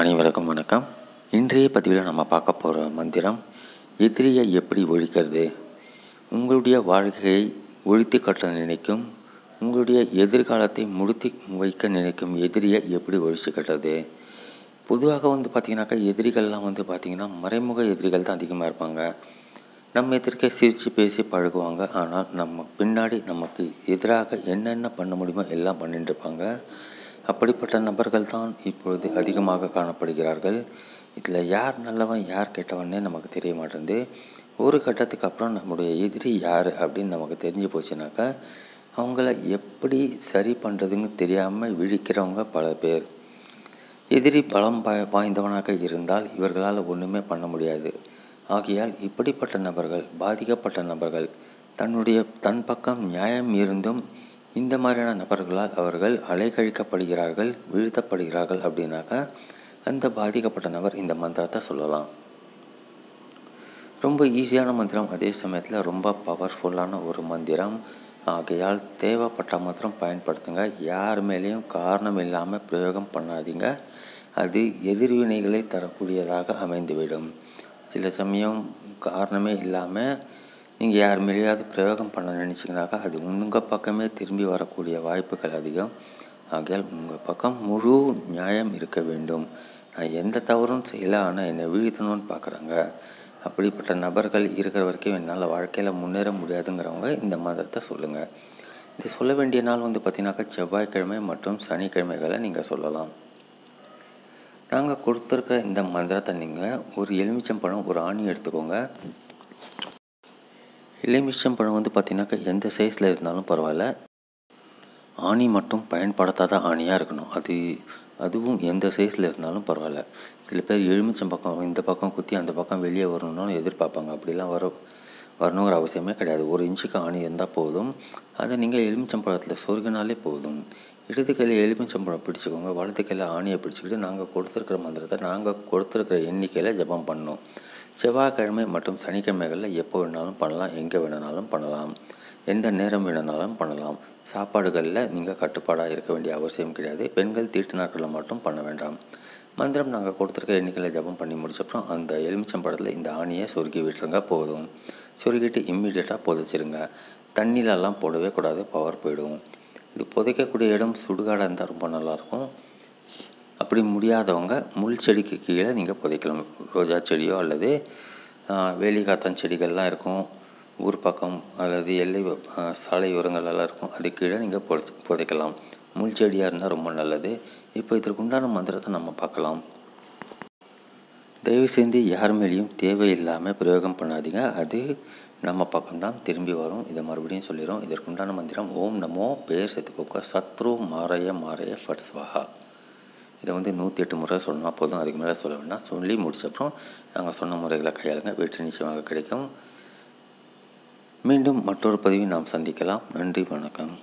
அனைவருக்கும் வணக்கம் இன்றைய பதிவில் நம்ம பார்க்க போகிற மந்திரம் எதிரியை எப்படி ஒழிக்கிறது உங்களுடைய வாழ்க்கையை ஒழித்து கட்ட நினைக்கும் உங்களுடைய எதிர்காலத்தை முடித்து வைக்க நினைக்கும் எதிரியை எப்படி ஒழிச்சு கட்டுறது பொதுவாக வந்து பார்த்திங்கனாக்கா எதிரிகள்லாம் வந்து பார்த்திங்கன்னா மறைமுக எதிரிகள் தான் அதிகமாக இருப்பாங்க நம்ம எதிர்க்க சிரித்து பேசி பழகுவாங்க ஆனால் நம்ம பின்னாடி நமக்கு எதிராக என்னென்ன பண்ண முடியுமோ எல்லாம் பண்ணிட்டு இருப்பாங்க அப்படிப்பட்ட நபர்கள் தான் இப்பொழுது அதிகமாக காணப்படுகிறார்கள் இதில் யார் நல்லவன் யார் கெட்டவனே நமக்கு தெரிய மாட்டேங்குது ஒரு கட்டத்துக்கு அப்புறம் நம்முடைய எதிரி யார் அப்படின்னு நமக்கு தெரிஞ்சு போச்சுனாக்கா அவங்கள எப்படி சரி பண்ணுறதுன்னு தெரியாமல் விழிக்கிறவங்க பல பேர் எதிரி பலம் பாய் வாய்ந்தவனாக இருந்தால் இவர்களால் ஒன்றுமே பண்ண முடியாது ஆகையால் இப்படிப்பட்ட நபர்கள் பாதிக்கப்பட்ட நபர்கள் தன்னுடைய தன் பக்கம் நியாயம் இருந்தும் இந்த மாதிரியான நபர்களால் அவர்கள் அலைக்கழிக்கப்படுகிறார்கள் வீழ்த்தப்படுகிறார்கள் அப்படின்னாக்க அந்த பாதிக்கப்பட்ட நபர் இந்த மந்திரத்தை சொல்லலாம் ரொம்ப ஈஸியான மந்திரம் அதே சமயத்தில் ரொம்ப பவர்ஃபுல்லான ஒரு மந்திரம் ஆகையால் தேவைப்பட்ட மாத்திரம் பயன்படுத்துங்க யார் மேலேயும் காரணம் இல்லாமல் பிரயோகம் பண்ணாதீங்க அது எதிர்வினைகளை தரக்கூடியதாக அமைந்துவிடும் சில சமயம் காரணமே இல்லாமல் நீங்கள் யார் மேலேயாவது பிரயோகம் பண்ண நினச்சிங்கனாக்கா அது உங்கள் பக்கமே திரும்பி வரக்கூடிய வாய்ப்புகள் அதிகம் ஆகையால் உங்கள் பக்கம் முழு நியாயம் இருக்க வேண்டும் நான் எந்த தவறும் செய்யலை ஆனால் என்னை வீழ்த்தணும்னு பார்க்குறாங்க அப்படிப்பட்ட நபர்கள் இருக்கிற வரைக்கும் என்னால் வாழ்க்கையில் முன்னேற முடியாதுங்கிறவங்க இந்த மதத்தை சொல்லுங்கள் இதை சொல்ல வேண்டிய நாள் வந்து பார்த்தீங்கன்னாக்கா செவ்வாய்க்கிழமை மற்றும் சனிக்கிழமைகளை நீங்கள் சொல்லலாம் நாங்கள் கொடுத்துருக்க இந்த மந்திரத்தை நீங்கள் ஒரு எலுமிச்சம்பழம் ஒரு ஆணி எடுத்துக்கோங்க எலுமிச்சம் பழம் வந்து பார்த்திங்கனாக்கா எந்த சைஸில் இருந்தாலும் பரவாயில்ல ஆணி மட்டும் பயன்படுத்தாத ஆணியாக இருக்கணும் அது அதுவும் எந்த சைஸில் இருந்தாலும் பரவாயில்ல சில பேர் எலுமிச்சம் பக்கம் இந்த பக்கம் குத்தி அந்த பக்கம் வெளியே வரணும்னாலும் எதிர்பார்ப்பாங்க அப்படிலாம் வர வரணுங்கிற அவசியமே கிடையாது ஒரு இன்ச்சுக்கு ஆணி இருந்தால் போதும் அதை நீங்கள் எலுமிச்சம்பழத்தில் சொருகினாலே போதும் இடது கையில் எலுமிச்சம்பழம் பிடிச்சிக்கோங்க வலது கையில் ஆணியை பிடிச்சிக்கிட்டு நாங்கள் கொடுத்துருக்குற மந்திரத்தை நாங்கள் கொடுத்துருக்குற எண்ணிக்கையில் ஜபம் பண்ணோம் செவ்வாய்க்கிழமை மற்றும் சனிக்கிழமைகளில் எப்போ வேணாலும் பண்ணலாம் எங்கே வேணுனாலும் பண்ணலாம் எந்த நேரம் வேணுனாலும் பண்ணலாம் சாப்பாடுகளில் நீங்கள் கட்டுப்பாடாக இருக்க வேண்டிய அவசியம் கிடையாது பெண்கள் தீட்டு நாட்களில் மட்டும் பண்ண வேண்டாம் மந்திரம் நாங்கள் கொடுத்துருக்க எண்ணிக்கையில் ஜபம் பண்ணி முடிச்சப்பறம் அந்த படத்தில் இந்த ஆணியை சுருக்கி விட்டுருங்க போதும் சுருக்கிட்டு இம்மிடியேட்டாக புதைச்சிருங்க தண்ணியிலெல்லாம் போடவே கூடாது பவர் போயிடும் இது புதைக்கக்கூடிய இடம் சுடுகாடாக இருந்தால் ரொம்ப நல்லாயிருக்கும் அப்படி முடியாதவங்க முள் செடிக்கு கீழே நீங்கள் புதைக்கலாம் ரோஜா செடியோ அல்லது வேலிகாத்தான் செடிகள்லாம் இருக்கும் ஊர் பக்கம் அல்லது எல்லை சாலை உரங்களெல்லாம் இருக்கும் அது கீழே நீங்கள் புதைச்சு புதைக்கலாம் முள் செடியாக இருந்தால் ரொம்ப நல்லது இப்போ இதற்கு உண்டான மந்திரத்தை நம்ம பார்க்கலாம் தயவு செய்து யார் மேலேயும் தேவையில்லாமல் பிரயோகம் பண்ணாதீங்க அது நம்ம பக்கம்தான் திரும்பி வரும் இதை மறுபடியும் சொல்லிடும் இதற்குண்டான மந்திரம் ஓம் நமோ பேர் செத்துக்கோக்க சத்ரு மாறைய மாறைய ஃபட்ஸ்வஹா இதை வந்து நூற்றி எட்டு முறை சொன்னால் போதும் அதுக்கு மேலே சொல்ல வேண்டாம் சொல்லி முடிச்சப்புறம் நாங்கள் சொன்ன முறைகளை கையாளுங்க வெற்றி நிச்சயமாக கிடைக்கும் மீண்டும் மற்றொரு பதிவை நாம் சந்திக்கலாம் நன்றி வணக்கம்